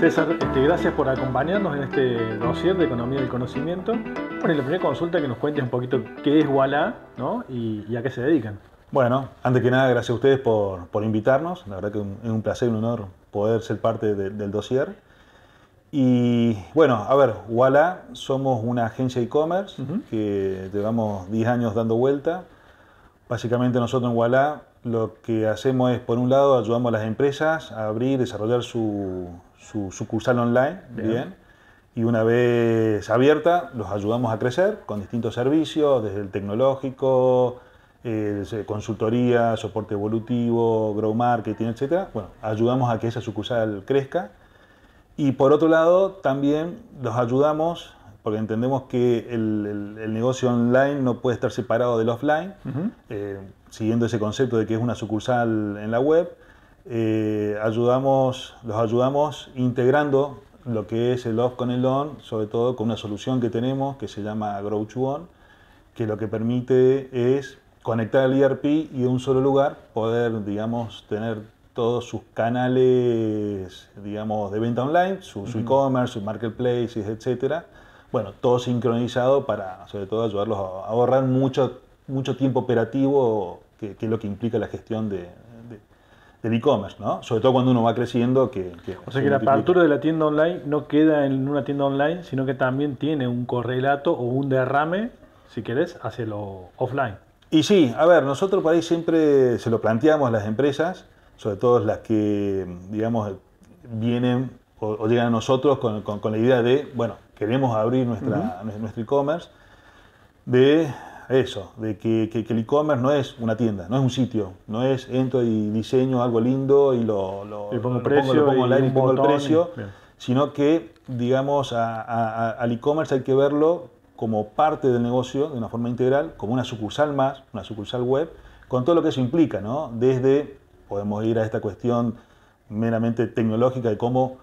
César, este, gracias por acompañarnos en este dossier de Economía del Conocimiento. Bueno, la primera consulta que nos cuentes un poquito qué es Walla ¿no? y, a qué se dedican. Bueno, antes que nada, gracias a ustedes por, invitarnos. La verdad que es un placer y un honor poder ser parte del dossier. Y bueno, a ver, Walla somos una agencia e-commerce que llevamos 10 años dando vuelta. Básicamente nosotros en Walla lo que hacemos es, por un lado, ayudamos a las empresas a abrir, desarrollar su, su sucursal online, bien. Y una vez abierta, los ayudamos a crecer con distintos servicios, desde el tecnológico, consultoría, soporte evolutivo, grow marketing, etc. Bueno, ayudamos a que esa sucursal crezca. Y por otro lado, también los ayudamos, porque entendemos que el, negocio online no puede estar separado del offline, eh, siguiendo ese concepto de que es una sucursal en la web eh, ayudamos, los ayudamos integrando lo que es el off con el on, sobre todo con una solución que tenemos que se llama Grow que lo que permite es conectar el ERP y en un solo lugar poder, digamos, tener todos sus canales, digamos, de venta online, su, e-commerce, su marketplaces, etcétera. Bueno, todo sincronizado para, sobre todo, ayudarlos a ahorrar mucho, mucho tiempo operativo, que, que es lo que implica la gestión de, del e-commerce, ¿no? Sobre todo cuando uno va creciendo. Que, o sea que la apertura de la tienda online no queda en una tienda online, sino que también tiene un correlato o un derrame, si querés, hacia lo offline. Y sí, a ver, nosotros por ahí siempre se lo planteamos a las empresas, sobre todo las que, digamos, vienen o, llegan a nosotros con, la idea de, bueno, queremos abrir nuestra, nuestro e-commerce, de eso, de que, el e-commerce no es una tienda, no es un sitio, no es entro y diseño algo lindo y lo, pongo, precio, pongo, y, pongo el precio, sino que, digamos, al e-commerce hay que verlo como parte del negocio de una forma integral, como una sucursal más, una sucursal web, con todo lo que eso implica, ¿no? Desde, podemos ir a esta cuestión meramente tecnológica de cómo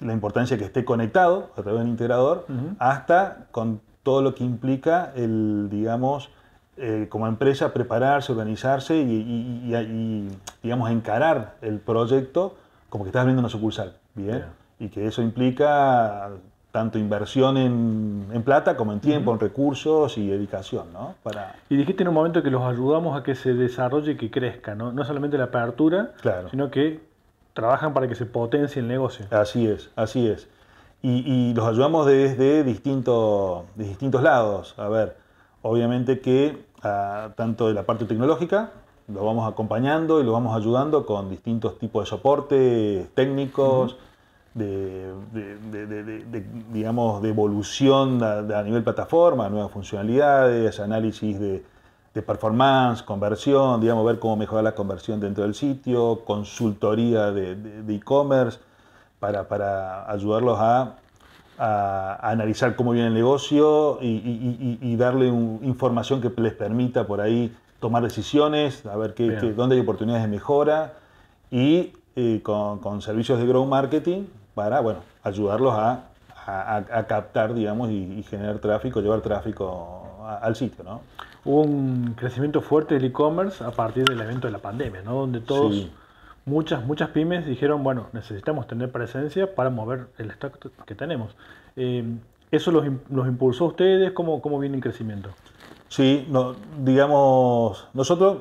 la importancia que esté conectado a través del integrador, hasta con todo lo que implica el, digamos, eh, como empresa prepararse, organizarse y, digamos, encarar el proyecto como que estás viendo una sucursal, ¿bien? Y que eso implica tanto inversión en, plata como en tiempo, en recursos y dedicación, ¿no? Para... Y dijiste en un momento que los ayudamos a que se desarrolle y que crezca, ¿no? No solamente la apertura, claro. sino que trabajan para que se potencie el negocio. Así es, así es y, los ayudamos desde distintos lados. A ver, obviamente que ah, tanto de la parte tecnológica, los vamos acompañando y lo vamos ayudando con distintos tipos de soportes técnicos, de, digamos, de evolución a, nivel plataforma, nuevas funcionalidades, análisis de, de performance, conversión, digamos, ver cómo mejorar la conversión dentro del sitio, consultoría de e-commerce para, ayudarlos a, analizar cómo viene el negocio y, darle información que les permita por ahí tomar decisiones, a ver qué, dónde hay oportunidades de mejora y eh, con, servicios de grow marketing para bueno, ayudarlos a, captar digamos, y, generar tráfico, llevar tráfico al sitio. Hubo un crecimiento fuerte del e-commerce a partir del evento de la pandemia, donde todos muchas, muchas pymes dijeron, bueno, necesitamos tener presencia para mover el stock que tenemos. Em, ¿Eso los, los, impulsó a ustedes? ¿Cómo, viene el crecimiento? Sí, digamos, nosotros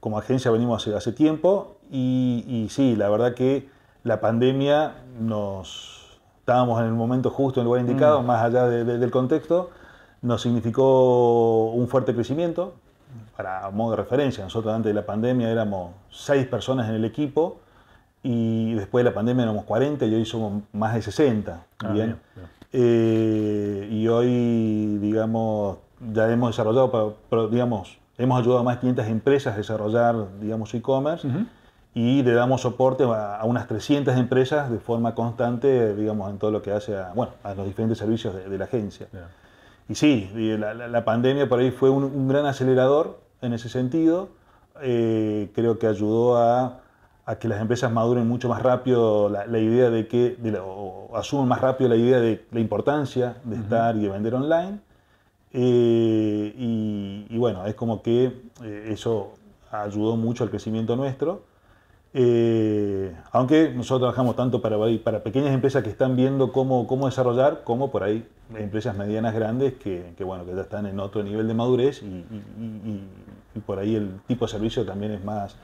como agencia venimos hace, hace tiempo y, sí, la verdad que la pandemia nos estábamos en el momento justo, en el lugar indicado, mm. más allá del contexto, nos significó un fuerte crecimiento, para modo de referencia, nosotros antes de la pandemia éramos seis personas en el equipo y después de la pandemia éramos 40 y hoy somos más de 60. Ah, eh, y hoy, digamos, ya hemos desarrollado, digamos, hemos ayudado a más de 500 empresas a desarrollar, digamos, e-commerce. Y le damos soporte a, unas 300 empresas de forma constante, digamos, en todo lo que hace a, bueno, a los diferentes servicios de, la agencia. Y sí, la, pandemia por ahí fue un, gran acelerador en ese sentido. Eh, creo que ayudó a, que las empresas maduren mucho más rápido la, idea de que, o asuman más rápido la idea de la importancia de estar y de vender online. Eh, y, bueno, es como que eh, eso ayudó mucho al crecimiento nuestro. Eh, aunque nosotros trabajamos tanto para, pequeñas empresas que están viendo cómo, desarrollar, como por ahí empresas medianas grandes que, bueno, que ya están en otro nivel de madurez y, por ahí el tipo de servicio también es más,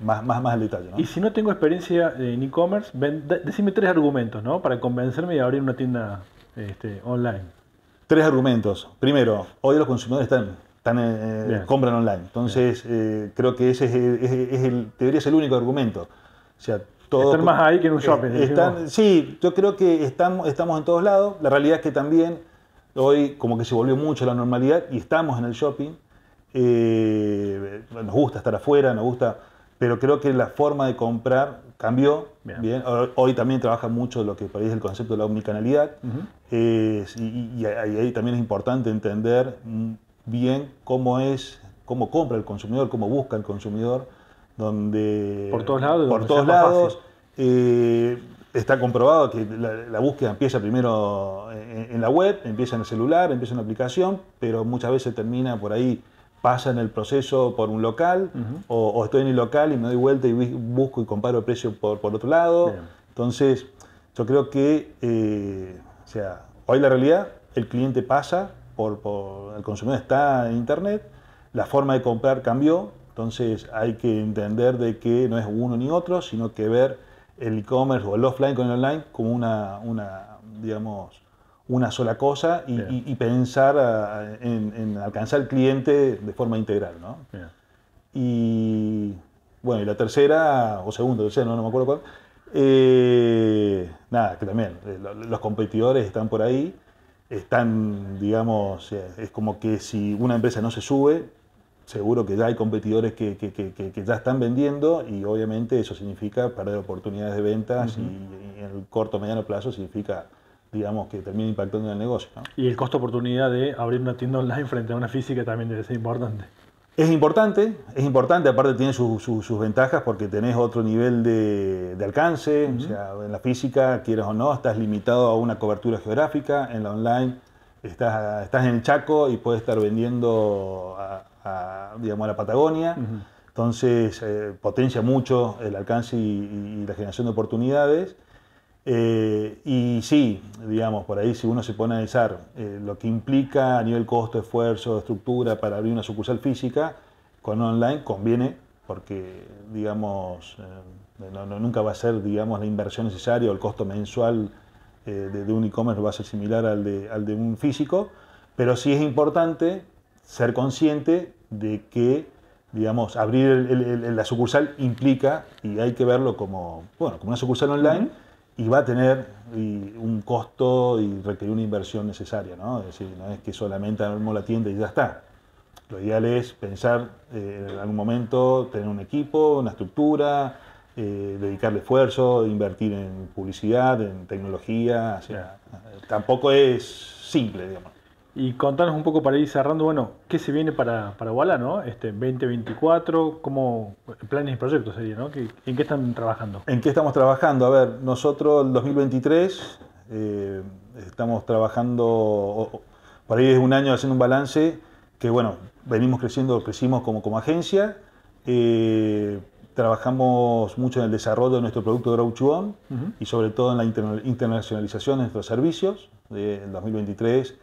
más, más, más al detalle. Y si no tengo experiencia en e-commerce, decime tres argumentos para convencerme de abrir una tienda este, online. Tres argumentos. Primero, hoy los consumidores están eh, eh, compran online. Entonces, eh, creo que ese es, el, debería ser el único argumento. O sea, todo, están más ahí que en un shopping. sí, yo creo que estamos, estamos en todos lados. La realidad es que también hoy como que se volvió mucho la normalidad y estamos en el shopping. nos gusta estar afuera, nos gusta, pero creo que la forma de comprar cambió. Bien. Hoy también trabaja mucho lo que parece el concepto de la omnicanalidad y, y, ahí también es importante entender mm, bien cómo es, cómo compra el consumidor, cómo busca el consumidor, donde... Por todos lados. Por todos lados. Eh, está comprobado que la, búsqueda empieza primero en, la web, empieza en el celular, empieza en la aplicación, pero muchas veces termina por ahí pasa en el proceso por un local o, estoy en el local y me doy vuelta y busco y comparo el precio por, por otro lado. Entonces, yo creo que, eh, o sea, hoy la realidad, el cliente pasa, por, el consumidor está en Internet, la forma de comprar cambió, entonces hay que entender de que no es uno ni otro, sino que ver el e-commerce o el offline con el online como una, digamos, una sola cosa y, pensar ah, en, alcanzar al cliente de forma integral. Y bueno, la tercera, o segunda, tercera, no, me acuerdo cuál, eh, nada, que también eh, los competidores están por ahí están, digamos, eh, es como que si una empresa no se sube, seguro que ya hay competidores que, que, que, ya están vendiendo y obviamente eso significa perder oportunidades de ventas y, en el corto o mediano plazo significa digamos que también impactando en el negocio. Y el costo oportunidad de abrir una tienda online frente a una física también debe ser importante. Es importante, es importante, aparte tiene sus ventajas porque tenés otro nivel de, alcance, o sea, en la física, quieras o no, estás limitado a una cobertura geográfica, en la online estás, en el Chaco y puedes estar vendiendo a, digamos, a la Patagonia, entonces eh, potencia mucho el alcance y, la generación de oportunidades eh, y sí, digamos, por ahí si uno se pone a analizar eh, lo que implica a nivel costo, esfuerzo, estructura para abrir una sucursal física, con online conviene porque, digamos, eh, nunca va a ser, digamos, la inversión necesaria o el costo mensual de, un e-commerce va a ser similar al de, al de un físico, pero sí es importante ser consciente de que digamos, abrir la sucursal implica, y hay que verlo como, bueno, como una sucursal online, y va a tener un costo y requerir una inversión necesaria, ¿no? Es decir, no es que solamente abrimos la tienda y ya está. Lo ideal es pensar eh, en algún momento, tener un equipo, una estructura, eh, dedicarle esfuerzo, invertir en publicidad, en tecnología. tampoco es simple, digamos. Y contanos un poco para ir cerrando, bueno, ¿qué se viene para, para ¿no? Este 2024, ¿cómo planes y proyectos sería, ¿no? ¿En qué están trabajando? ¿En qué estamos trabajando? A ver, nosotros el 2023 eh, estamos trabajando, para por ahí es un año haciendo un balance, que bueno, venimos creciendo, crecimos como, como agencia, eh, trabajamos mucho en el desarrollo de nuestro producto de to y sobre todo en la internacionalización de nuestros servicios. Eh, del 2023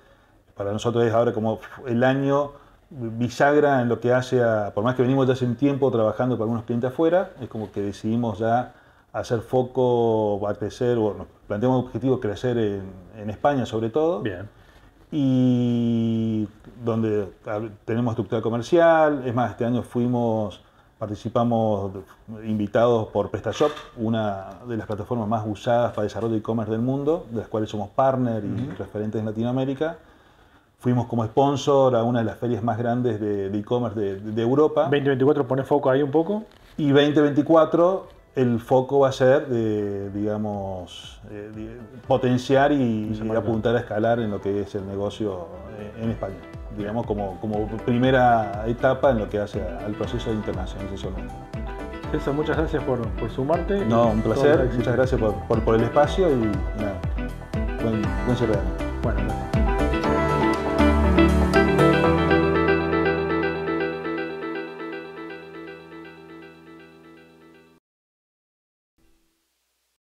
para nosotros es ahora como el año bisagra en lo que hace a, por más que venimos ya hace un tiempo trabajando con algunos clientes afuera, es como que decidimos ya hacer foco a crecer, o nos planteamos el objetivo crecer en, España sobre todo. Bien. Y donde tenemos estructura comercial, es más, este año fuimos, participamos invitados por PrestaShop, una de las plataformas más usadas para desarrollo de e-commerce del mundo, de las cuales somos partner y referentes en Latinoamérica fuimos como sponsor a una de las ferias más grandes de e-commerce de, Europa. 2024 pone foco ahí un poco. Y 2024 el foco va a ser de, digamos, eh, potenciar y, apuntar a escalar en lo que es el negocio eh, en España. Digamos, como, primera etapa en lo que hace al proceso de internacionalización. César, muchas gracias por, sumarte. No, un placer. Muchas gracias por, el espacio y nada, buen, Bueno,